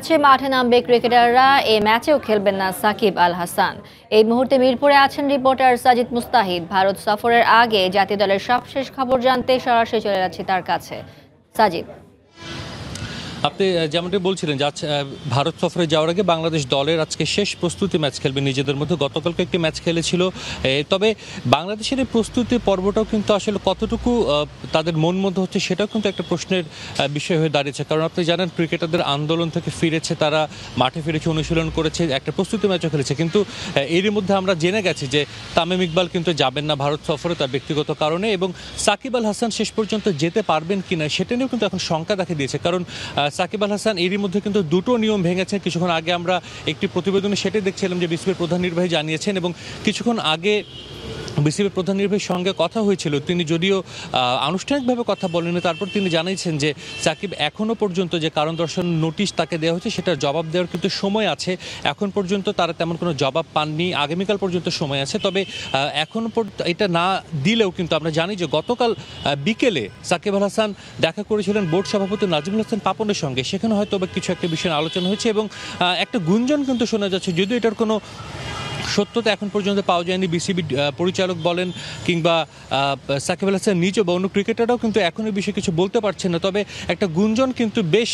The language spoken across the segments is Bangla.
ম্যাচে মাঠে নামবে ক্রিকেটাররা এই ম্যাচেও খেলবেন না সাকিব আল হাসান এই মুহূর্তে মিরপুরে আছেন রিপোর্টার সাজিদ মুস্তাহিদ ভারত সফরের আগে জাতীয় দলের সবশেষ খবর জানতে সরাসরি চলে যাচ্ছি তার কাছে সাজিদ আপনি যেমনটি বলছিলেন যে ভারত সফরে যাওয়ার আগে বাংলাদেশ দলের আজকে শেষ প্রস্তুতি ম্যাচ খেলবে নিজেদের মধ্যে গতকালকে একটি ম্যাচ খেলেছিল তবে বাংলাদেশের এই প্রস্তুতি পর্বটাও কিন্তু আসলে কতটুকু তাদের মন মধ্যে হচ্ছে সেটাও কিন্তু একটা প্রশ্নের বিষয় হয়ে দাঁড়িয়েছে কারণ আপনি জানেন ক্রিকেটারদের আন্দোলন থেকে ফিরেছে তারা মাঠে ফিরেছে অনুশীলন করেছে একটা প্রস্তুতি ম্যাচও খেলেছে কিন্তু এরই মধ্যে আমরা জেনে গেছি যে তামিম ইকবাল কিন্তু যাবেন না ভারত সফরে তার ব্যক্তিগত কারণে এবং সাকিব আল হাসান শেষ পর্যন্ত যেতে পারবেন কিনা সেটা নিয়েও কিন্তু এখন শঙ্কা দেখা দিয়েছে কারণ সাকিব আল হাসান এরই মধ্যে কিন্তু দুটো নিয়ম ভেঙেছে কিছুক্ষণ আগে আমরা একটি প্রতিবেদনে সেটাই দেখছিলাম যে বিসিবির প্রধান নির্বাহী জানিয়েছেন এবং কিছুক্ষণ আগে বিসিবির প্রধান নির্বাহীর সঙ্গে কথা হয়েছিল তিনি যদিও আনুষ্ঠানিকভাবে কথা বলেনি তারপর তিনি জানিয়েছেন যে সাকিব এখনও পর্যন্ত যে কারণ দর্শন নোটিশ তাকে দেওয়া হয়েছে সেটার জবাব দেওয়ার কিন্তু সময় আছে এখন পর্যন্ত তারা তেমন কোনো জবাব পাননি আগামীকাল পর্যন্ত সময় আছে তবে এখন এটা না দিলেও কিন্তু আমরা জানি যে গতকাল বিকেলে সাকিব আল হাসান দেখা করেছিলেন বোর্ড সভাপতি নাজিমুল হাসান পাপনের সঙ্গে সেখানে হয়তো বা কিছু একটা বিষয়ে আলোচনা হয়েছে এবং একটা গুঞ্জন কিন্তু শোনা যাচ্ছে যদিও এটার কোনো সত্যতা এখন পর্যন্ত পাওয়া যায়নি বিসিবি পরিচালক বলেন কিংবা সাকিব আল হাসান নিজে বা অন্য ক্রিকেটাররাও কিন্তু এখন এই বিষয়ে কিছু বলতে পারছেন না তবে একটা গুঞ্জন কিন্তু বেশ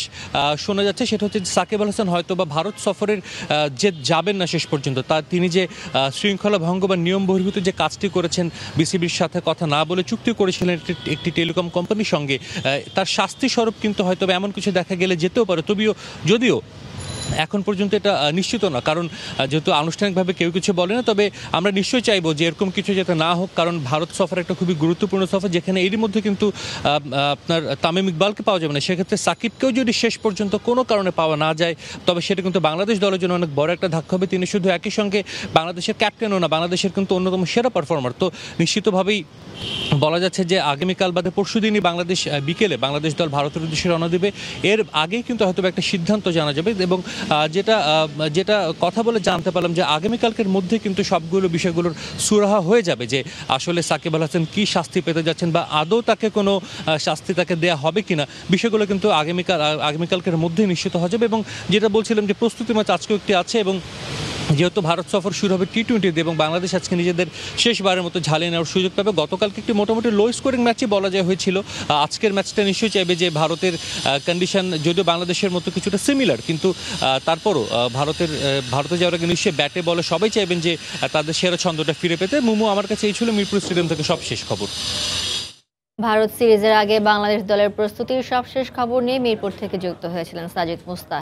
শোনা যাচ্ছে সেটা হচ্ছে সাকিব আল হাসান হয়তো বা ভারত সফরের যে যাবেন না শেষ পর্যন্ত তা তিনি যে শৃঙ্খলা ভঙ্গ বা নিয়ম বহির্ভূত যে কাজটি করেছেন বিসিবির সাথে কথা না বলে চুক্তি করেছিলেন একটি টেলিকম কোম্পানির সঙ্গে তার শাস্তি স্বরূপ কিন্তু হয়তো এমন কিছু দেখা গেলে যেতেও পারে তবুও যদিও এখন পর্যন্ত এটা নিশ্চিত না কারণ যেহেতু আনুষ্ঠানিকভাবে কেউ কিছু বলে না তবে আমরা নিশ্চয়ই চাইবো যে এরকম কিছু যাতে না হোক কারণ ভারত সফর একটা খুবই গুরুত্বপূর্ণ সফর যেখানে এরই মধ্যে কিন্তু আপনার তামিম ইকবালকে পাওয়া যাবে না সেক্ষেত্রে সাকিবকেও যদি শেষ পর্যন্ত কোনো কারণে পাওয়া না যায় তবে সেটা কিন্তু বাংলাদেশ দলের জন্য অনেক বড় একটা ধাক্কা হবে তিনি শুধু একই সঙ্গে বাংলাদেশের ক্যাপ্টেনও না বাংলাদেশের কিন্তু অন্যতম সেরা পারফর্মার তো নিশ্চিতভাবেই বলা যাচ্ছে যে আগামীকাল বাদে পরশু দিনই বাংলাদেশ বিকেলে বাংলাদেশ দল ভারতের উদ্দেশ্যে রওনা দেবে এর আগেই কিন্তু হয়তো একটা সিদ্ধান্ত জানা যাবে এবং যেটা যেটা কথা বলে জানতে পারলাম যে আগামীকালকের মধ্যে কিন্তু সবগুলো বিষয়গুলোর সুরাহা হয়ে যাবে যে আসলে সাকিব আল হাসান কী শাস্তি পেতে যাচ্ছেন বা আদৌ তাকে কোনো শাস্তি তাকে দেয়া হবে কি না বিষয়গুলো কিন্তু আগামীকাল আগামীকালকের মধ্যে নিশ্চিত হওয়া যাবে এবং যেটা বলছিলাম যে প্রস্তুতি ম্যাচ আজকেও একটি আছে এবং যেহেতু ভারত সফর শুরু হবে টি টোয়েন্টিতে এবং বাংলাদেশ আজকে নিজেদের শেষবারের মতো ঝালিয়ে নেওয়ার সুযোগ পাবে গতকালকে একটি মোটামুটি লো স্কোরিং ম্যাচই বলা যায় হয়েছিল আজকের ম্যাচটা নিশ্চয়ই চাইবে যে ভারতের কন্ডিশন যদিও বাংলাদেশের মতো কিছুটা সিমিলার কিন্তু তারপরও ভারতের ভারতে যাওয়ার আগে নিশ্চয়ই ব্যাটে বলে সবাই চাইবেন যে তাদের সেরা ছন্দটা ফিরে পেতে মুমু আমার কাছে এই ছিল মিরপুর স্টেডিয়াম থেকে সব শেষ খবর ভারত সিরিজের আগে বাংলাদেশ দলের প্রস্তুতির সবশেষ খবর নিয়ে মিরপুর থেকে যুক্ত হয়েছিলেন সাজিদ মুস্তাক